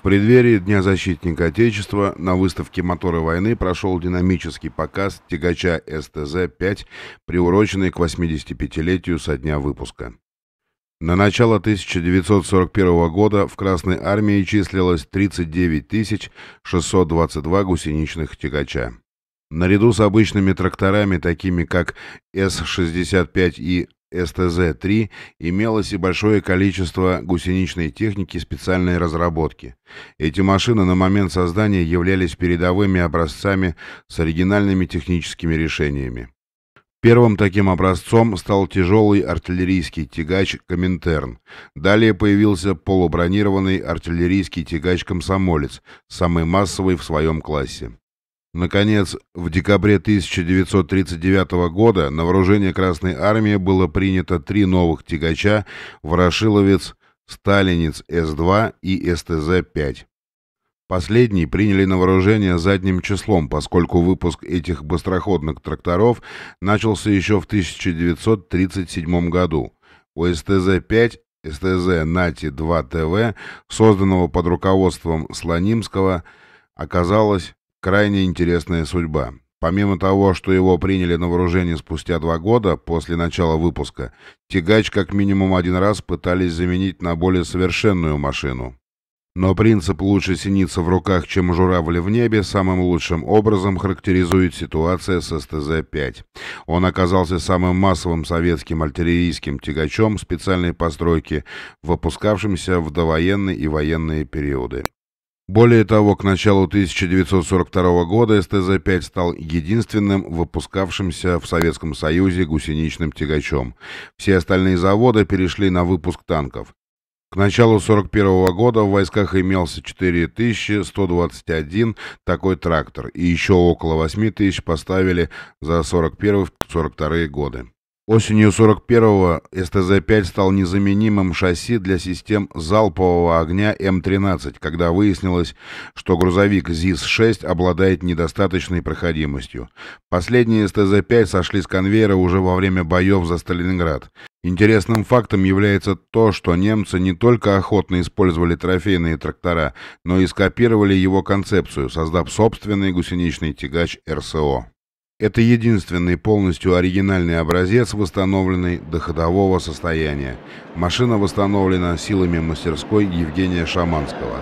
В преддверии Дня защитника Отечества на выставке «Моторы войны» прошел динамический показ тягача СТЗ-5, приуроченный к 85-летию со дня выпуска. На начало 1941 года в Красной армии числилось 39 622 гусеничных тягача. Наряду с обычными тракторами, такими как С-65 и СТЗ-3 имелось и большое количество гусеничной техники специальной разработки. Эти машины на момент создания являлись передовыми образцами с оригинальными техническими решениями. Первым таким образцом стал тяжелый артиллерийский тягач «Коминтерн». Далее появился полубронированный артиллерийский тягач «Комсомолец», самый массовый в своем классе. Наконец, в декабре 1939 года на вооружение Красной Армии было принято три новых тягача «Ворошиловец», «Сталинец С-2» и «СТЗ-5». Последний приняли на вооружение задним числом, поскольку выпуск этих быстроходных тракторов начался еще в 1937 году. У СТЗ-5 СТЗ «Нати-2ТВ», созданного под руководством Слонимского, оказалось Крайне интересная судьба. Помимо того, что его приняли на вооружение спустя два года после начала выпуска, тягач как минимум один раз пытались заменить на более совершенную машину. Но принцип «лучше синица в руках, чем журавли в небе» самым лучшим образом характеризует ситуация с СТЗ-5. Он оказался самым массовым советским артиллерийским тягачом специальной постройки, выпускавшимся в довоенные и военные периоды. Более того, к началу 1942 года СТЗ-5 стал единственным выпускавшимся в Советском Союзе гусеничным тягачом. Все остальные заводы перешли на выпуск танков. К началу 1941 года в войсках имелся 4121 такой трактор, и еще около 8000 поставили за 1941-1942 годы. Осенью 41-го СТЗ-5 стал незаменимым шасси для систем залпового огня М-13, когда выяснилось, что грузовик ЗИС-6 обладает недостаточной проходимостью. Последние СТЗ-5 сошли с конвейера уже во время боев за Сталинград. Интересным фактом является то, что немцы не только охотно использовали трофейные трактора, но и скопировали его концепцию, создав собственный гусеничный тягач РСО. Это единственный полностью оригинальный образец, восстановленный до ходового состояния. Машина восстановлена силами мастерской Евгения Шаманского.